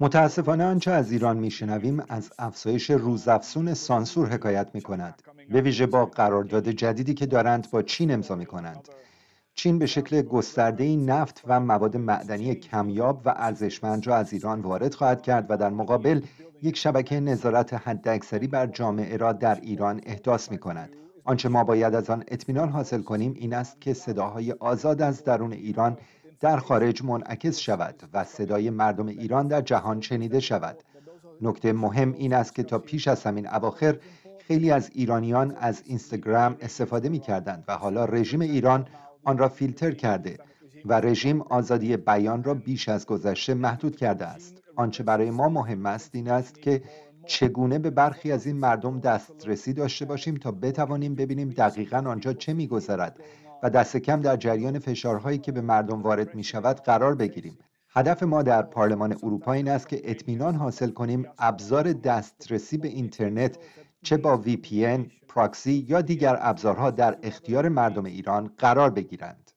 متاسفانه آنچه از ایران میشنویم از افزایش روزافزون سانسور حکایت می کند به ویژه با قرارداد جدیدی که دارند با چین امضا می کنند چین به شکل گسترده نفت و مواد معدنی کمیاب و ارزشمند را از ایران وارد خواهد کرد و در مقابل یک شبکه نظارت حداکثری بر جامعه را در ایران احداث می کند آنچه ما باید از آن اطمینان حاصل کنیم این است که صداهای آزاد از درون ایران در خارج منعکس شود و صدای مردم ایران در جهان شنیده شود نکته مهم این است که تا پیش از همین اواخر خیلی از ایرانیان از اینستاگرام استفاده می کردند و حالا رژیم ایران آن را فیلتر کرده و رژیم آزادی بیان را بیش از گذشته محدود کرده است آنچه برای ما مهم است این است که چگونه به برخی از این مردم دسترسی داشته باشیم تا بتوانیم ببینیم دقیقا آنجا چه میگذرد و دست کم در جریان فشارهایی که به مردم وارد می شود قرار بگیریم. هدف ما در پارلمان اروپا این است که اطمینان حاصل کنیم ابزار دسترسی به اینترنت چه با VPN، پراکسی یا دیگر ابزارها در اختیار مردم ایران قرار بگیرند.